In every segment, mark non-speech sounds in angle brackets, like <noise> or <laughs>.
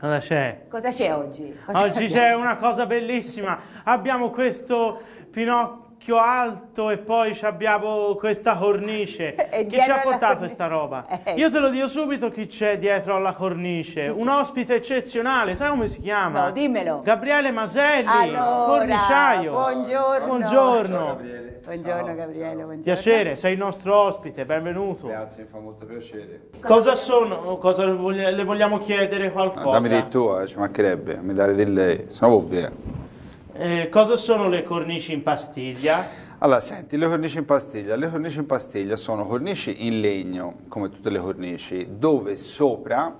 Cosa c'è? Cosa c'è oggi? Cosa oggi c'è una cosa bellissima. abbiamo questo Pinocchio alto e poi abbiamo questa cornice. <laughs> chi ci ha portato questa roba? Eh. Io te lo dico subito chi c'è dietro alla cornice. Un ospite eccezionale, sai come si chiama? No, dimmelo. Gabriele Maselli, allora, corniciaio. Buongiorno. Buongiorno. Ciao, Gabriele. Buongiorno ciao, Gabriele, ciao. buongiorno. Piacere, sei il nostro ospite, benvenuto. Grazie, mi fa molto piacere. Cosa sono, cosa le vogliamo chiedere qualcosa? Ah, dammi di tua, eh, ci mancherebbe, mi dare di lei, se no Eh, cosa sono le cornici in pastiglia? Allora, senti, le cornici in pastiglia. Le cornici in pastiglia sono cornici in legno, come tutte le cornici, dove sopra,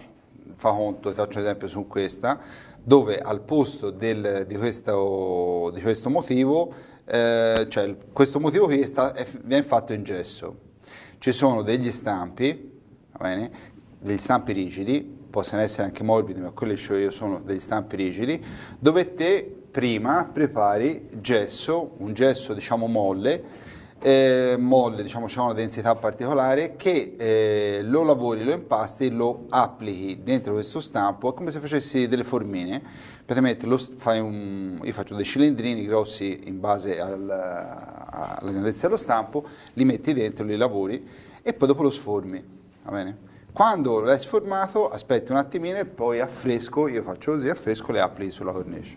fa conto, faccio un esempio su questa, dove al posto del, di, questo, di, questo, motivo eh, cioè, questo motivo qui sta, è, viene fatto in gesso. Ci sono degli stampi, bene, degli stampi rigidi, possono essere anche morbidi, ma quelli che io sono degli stampi rigidi, dove te prima prepari gesso, un gesso diciamo molle, eh, molle, diciamo c'è una densità particolare che eh, lo lavori, lo impasti, lo applichi dentro questo stampo, è come se facessi delle formine, praticamente lo, un, io faccio dei cilindrini grossi in base al, alla grandezza dello stampo, li metti dentro, li lavori e poi dopo lo sformi, va bene? Quando l'hai sformato, aspetti un attimino e poi affresco, io faccio così, affresco le apri sulla cornice.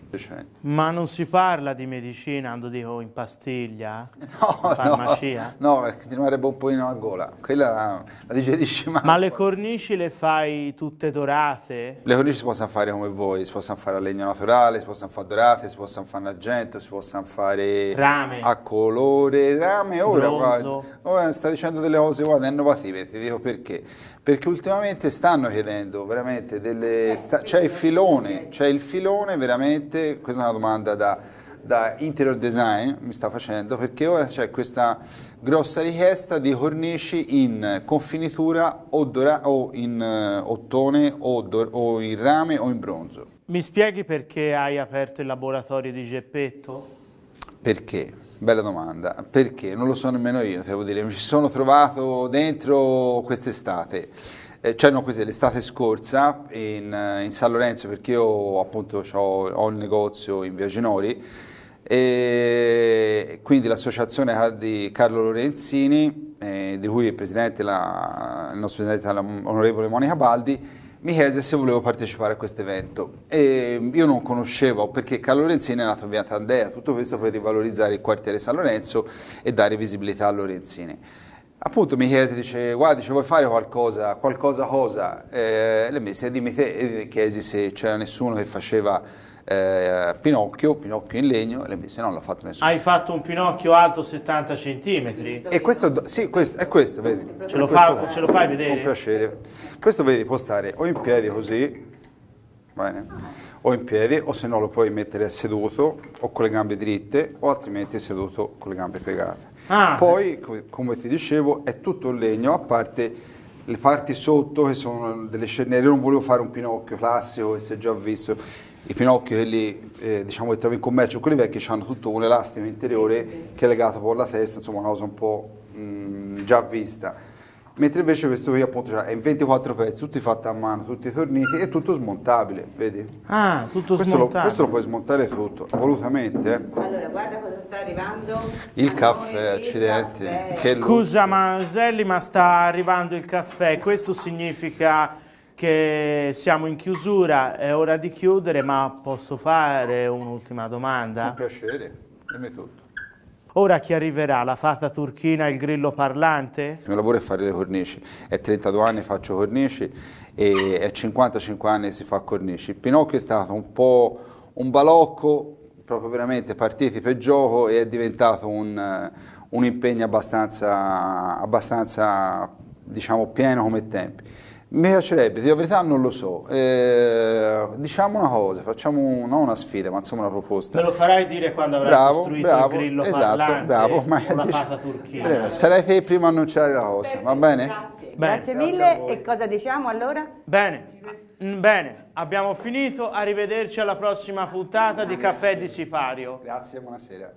Ma non si parla di medicina, quando dico in pastiglia? <laughs> No, in farmacia? No, no ti rimarrebbe un po' in gola. Quella la digerisci male. Ma le cornici le fai tutte dorate? Le cornici si possono fare come vuoi, si possono fare a legno naturale, si possono fare dorate, si possono fare in argento, si possono fare... Rame. A colore, rame. Ora, guarda, sta dicendo delle cose guarda, innovative, ti dico perché. Perché perché ultimamente stanno chiedendo veramente delle... Sta- c'è il filone, c'è il filone veramente, questa è una domanda da, da interior design, mi sta facendo, perché ora c'è questa grossa richiesta di cornici in confinitura o, dora- o in eh, ottone o, do- o in rame o in bronzo. Mi spieghi perché hai aperto il laboratorio di Geppetto? Perché? Bella domanda, perché non lo so nemmeno io, devo dire, mi ci sono trovato dentro quest'estate eh, c'erano cioè, queste l'estate scorsa in, eh, in, San Lorenzo perché io appunto ho, ho il negozio in Via Genori e quindi l'associazione di Carlo Lorenzini, eh, di cui il, presidente, la, il nostro presidente l'onorevole Monica Baldi, mi chiese se volevo partecipare a questo evento. E io non conoscevo perché Carlo Lorenzini è nato Via Tandea, tutto questo per rivalorizzare il quartiere San Lorenzo e dare visibilità a Lorenzini appunto mi chiese, dice, guarda, dice, vuoi fare qualcosa, qualcosa cosa? Eh, le mise, dimmi te, chiesi se c'era nessuno che faceva eh, Pinocchio, Pinocchio in legno, e le mise, no, non l'ha fatto nessuno. Hai fatto un Pinocchio alto 70 centimetri E questo, sì, questo, è questo, vedi. Ce lo, questo, fa, ce lo fai vedere? Con piacere. Questo, vedi, può stare o in piedi così, bene, o in piedi, o se no lo puoi mettere seduto, o con le gambe dritte, o altrimenti seduto con le gambe piegate. Ah. Poi, come ti dicevo, è tutto in legno, a parte le parti sotto che sono delle scenelle. Io non volevo fare un Pinocchio classico, che si è già visto. I Pinocchio, quelli eh, diciamo, che trovi in commercio, quelli vecchi, hanno tutto un elastico interiore che è legato poi alla testa, insomma una cosa un po' mh, mm, già vista Mentre invece questo qui appunto cioè, è in 24 pezzi, tutti fatti a mano, tutti torniti e tutto smontabile, vedi? Ah, tutto questo smontabile. Lo, questo lo puoi smontare tutto, volutamente. Eh. Allora, guarda cosa sta arrivando. Il ah, caffè, noi, accidenti. Il caffè. Scusa Manselli, ma sta arrivando il caffè. Questo significa che siamo in chiusura, è ora di chiudere, ma posso fare un'ultima domanda? Con piacere, dimmi tutto. Ora chi arriverà? La fata turchina, il grillo parlante? Il mio lavoro è fare le cornici. È 32 anni faccio cornici e è 55 anni si fa cornici. Pinocchio è stato un po' un balocco, proprio veramente partiti per gioco e è diventato un, un impegno abbastanza, abbastanza diciamo, pieno come tempi. Mi piacerebbe, di verità non lo so. Eh, diciamo una cosa, facciamo non una sfida, ma insomma una proposta. Me lo farai dire quando avrai bravo, costruito bravo, il grillo esatto, parlante bravo, ma o la fata turchina. Beh, sarai te prima a annunciare la cosa, Perfetto, va bene? Grazie, bene. grazie mille grazie e cosa diciamo allora? Bene. Bene, abbiamo finito, arrivederci alla prossima puntata di ah, Caffè di Sipario. Grazie, buonasera.